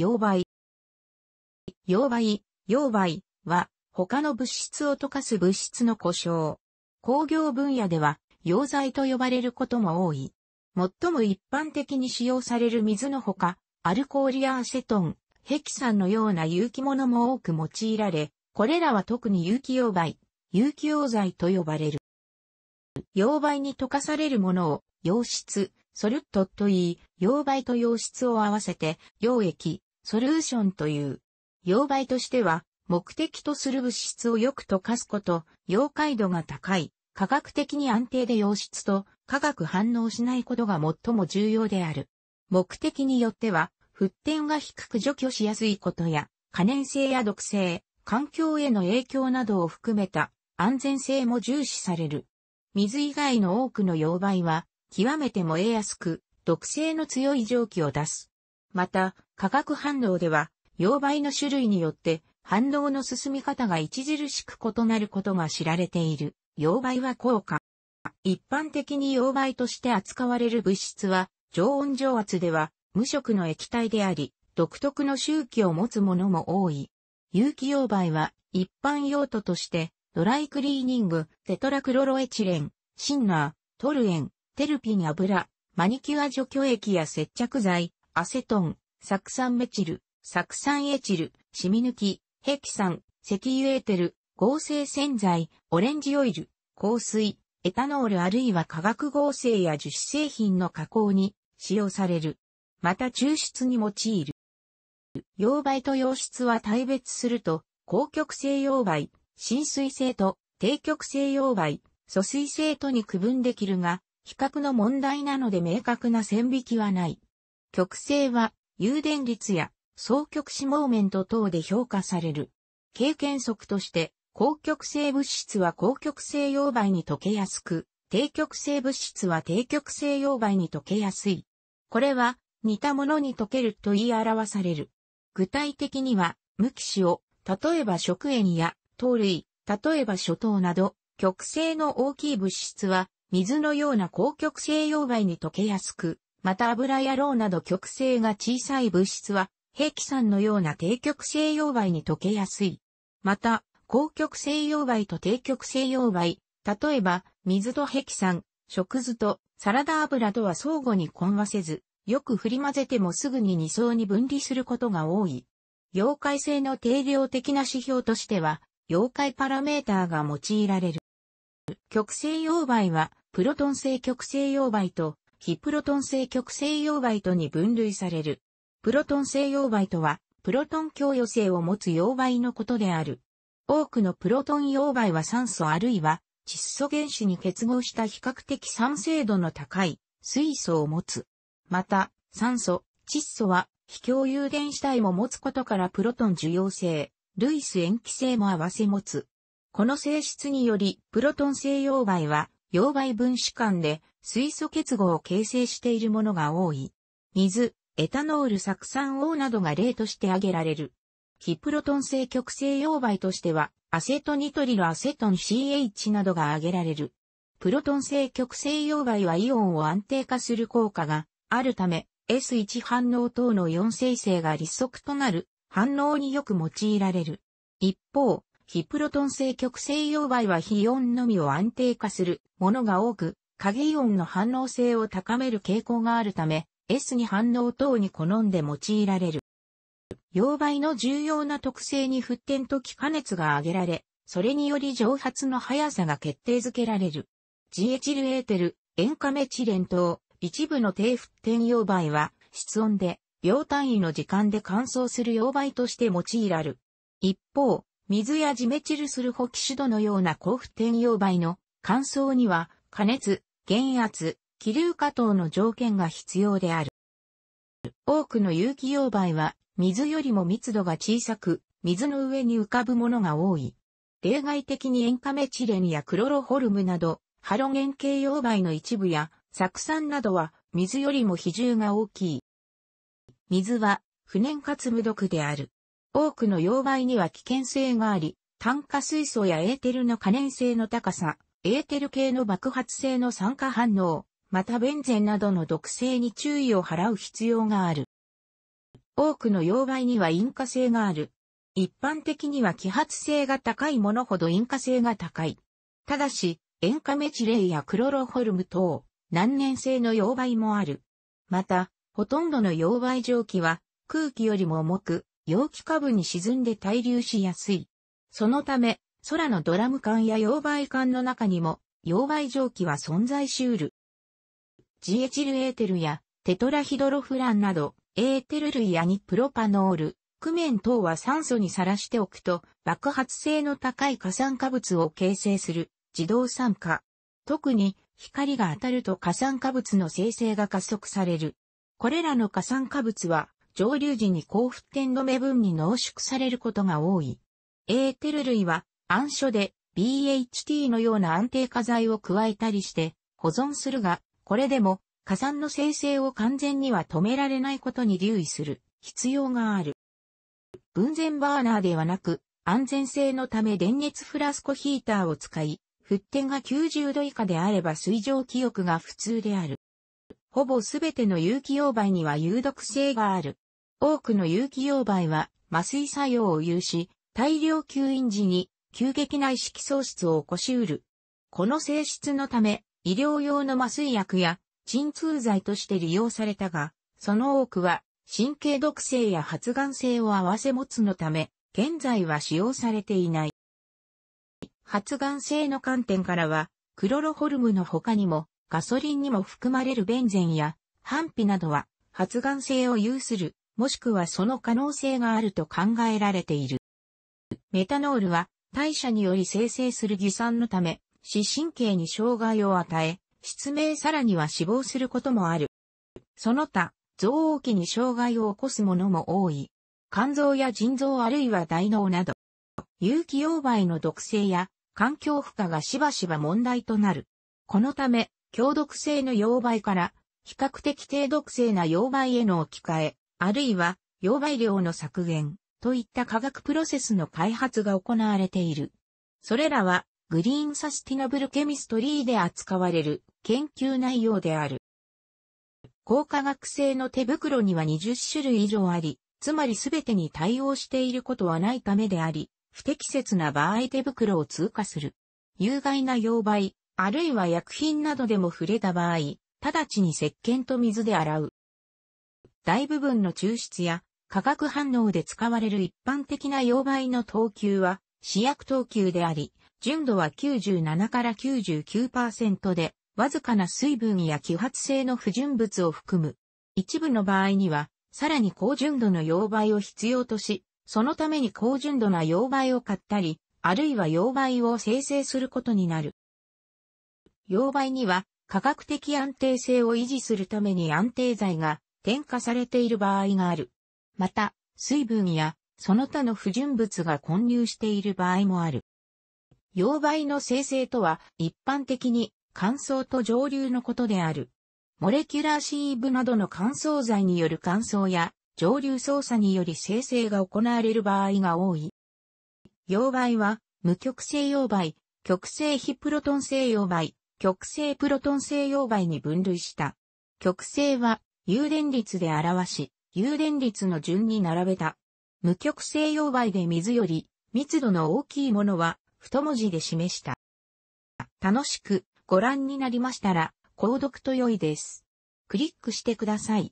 溶媒。溶媒、溶媒は他の物質を溶かす物質の故障。工業分野では溶剤と呼ばれることも多い。最も一般的に使用される水のほか、アルコールやアセトン、ヘキサンのような有機物も多く用いられ、これらは特に有機溶媒、有機溶剤と呼ばれる。溶媒に溶かされるものを、溶質、ソルットといい、溶媒と溶質を合わせて、溶液、ソリューションという。溶媒としては、目的とする物質をよく溶かすこと、溶解度が高い、科学的に安定で溶質と化学反応しないことが最も重要である。目的によっては、沸点が低く除去しやすいことや、可燃性や毒性、環境への影響などを含めた安全性も重視される。水以外の多くの溶媒は、極めて燃えやすく、毒性の強い蒸気を出す。また、化学反応では、溶媒の種類によって反応の進み方が著しく異なることが知られている。溶媒は効果。一般的に溶媒として扱われる物質は、常温常圧では無色の液体であり、独特の周期を持つものも多い。有機溶媒は一般用途として、ドライクリーニング、テトラクロロエチレン、シンナー、トルエン、テルピン油、マニキュア除去液や接着剤、アセトン、酢酸メチル、酢酸エチル、染み抜き、ヘキサン、石油エーテル、合成洗剤、オレンジオイル、香水、エタノールあるいは化学合成や樹脂製品の加工に使用される。また抽出に用いる。溶媒と溶質は対別すると、高極性溶媒、浸水性と低極性溶媒、疎水性とに区分できるが、比較の問題なので明確な線引きはない。極性は有電率や双極子モーメント等で評価される。経験則として、高極性物質は高極性溶媒に溶けやすく、低極性物質は低極性溶媒に溶けやすい。これは、似たものに溶けると言い表される。具体的には、無機子を、例えば食塩や糖類、例えば諸糖など、極性の大きい物質は、水のような高極性溶媒に溶けやすく、また油やろうなど極性が小さい物質は、平気酸のような低極性溶媒に溶けやすい。また、高極性溶媒と低極性溶媒、例えば、水とヘキサン、食酢とサラダ油とは相互に混和せず、よく振り混ぜてもすぐに二層に分離することが多い。溶解性の定量的な指標としては、溶解パラメーターが用いられる。極性溶媒は、プロトン性極性溶媒と非プロトン性極性溶媒とに分類される。プロトン性溶媒とは、プロトン共与性を持つ溶媒のことである。多くのプロトン溶媒は酸素あるいは窒素原子に結合した比較的酸性度の高い水素を持つ。また、酸素、窒素は非共有電子体も持つことからプロトン受容性、類似塩基性も合わせ持つ。この性質により、プロトン性溶媒は、溶媒分子間で水素結合を形成しているものが多い。水、エタノール酢酸王などが例として挙げられる。非プロトン性極性溶媒としては、アセトニトリルアセトン CH などが挙げられる。プロトン性極性溶媒はイオンを安定化する効果があるため、S1 反応等の4生成が立足となる反応によく用いられる。一方、非プロトン性極性溶媒は非イオンのみを安定化するものが多く、影イオンの反応性を高める傾向があるため、S に反応等に好んで用いられる。溶媒の重要な特性に沸点と気化熱が挙げられ、それにより蒸発の速さが決定づけられる。ジエチルエーテル、塩化メチレン等、一部の低沸点溶媒は、室温で、秒単位の時間で乾燥する溶媒として用いられる。一方、水やジメチルスルホキシドのような高沸点溶媒の乾燥には、加熱、減圧、気流加等の条件が必要である。多くの有機溶媒は、水よりも密度が小さく、水の上に浮かぶものが多い。例外的に塩化メチレンやクロロホルムなど、ハロゲン系溶媒の一部や、酢酸などは、水よりも比重が大きい。水は、不燃かつ無毒である。多くの溶媒には危険性があり、炭化水素やエーテルの可燃性の高さ、エーテル系の爆発性の酸化反応、またベンゼンなどの毒性に注意を払う必要がある。多くの溶媒には引火性がある。一般的には揮発性が高いものほど引火性が高い。ただし、塩化メチレイやクロロホルム等、難燃性の溶媒もある。また、ほとんどの溶媒蒸気は空気よりも重く、容器下部に沈んで対流しやすい。そのため、空のドラム缶や溶媒管の中にも、溶媒蒸気は存在しうる。ジエチルエーテルやテトラヒドロフランなど、エーテル類やニプロパノール、クメン等は酸素にさらしておくと、爆発性の高い加酸化物を形成する、自動酸化。特に、光が当たると加酸化物の生成が加速される。これらの加酸化物は、蒸留時に高沸点止め分に濃縮されることが多い。エーテル類は、暗所で BHT のような安定化剤を加えたりして保存するが、これでも火酸の生成を完全には止められないことに留意する必要がある。分前バーナーではなく、安全性のため電熱フラスコヒーターを使い、沸点が90度以下であれば水蒸気浴が普通である。ほぼすべての有機溶媒には有毒性がある。多くの有機溶媒は麻酔作用を有し、大量吸引時に急激な意識喪失を起こしうる。この性質のため、医療用の麻酔薬や鎮痛剤として利用されたが、その多くは神経毒性や発がん性を併せ持つのため、現在は使用されていない。発がん性の観点からは、クロロホルムの他にも、ガソリンにも含まれるベンゼンや、ハンピなどは、発がん性を有する、もしくはその可能性があると考えられている。メタノールは、代謝により生成する偽酸のため、視神経に障害を与え、失明さらには死亡することもある。その他、臓器に障害を起こすものも多い。肝臓や腎臓あるいは大脳など、有機溶媒の毒性や環境負荷がしばしば問題となる。このため、強毒性の溶媒から比較的低毒性な溶媒への置き換え、あるいは溶媒量の削減、といった化学プロセスの開発が行われている。それらは、グリーンサスティナブルケミストリーで扱われる研究内容である。高化学性の手袋には20種類以上あり、つまり全てに対応していることはないためであり、不適切な場合手袋を通過する。有害な溶媒、あるいは薬品などでも触れた場合、直ちに石鹸と水で洗う。大部分の抽出や化学反応で使われる一般的な溶媒の等級は、試薬等級であり、純度は97から99%で、わずかな水分や揮発性の不純物を含む。一部の場合には、さらに高純度の溶媒を必要とし、そのために高純度な溶媒を買ったり、あるいは溶媒を生成することになる。溶媒には化学的安定性を維持するために安定剤が添加されている場合がある。また、水分やその他の不純物が混入している場合もある。溶媒の生成とは一般的に乾燥と蒸留のことである。モレキュラーシーブなどの乾燥剤による乾燥や蒸留操作により生成が行われる場合が多い。溶媒は無極性溶媒、極性非プロトン性溶媒、極性プロトン性溶媒に分類した。極性は有電率で表し、有電率の順に並べた。無極性溶媒で水より密度の大きいものは太文字で示した。楽しくご覧になりましたら、購読と良いです。クリックしてください。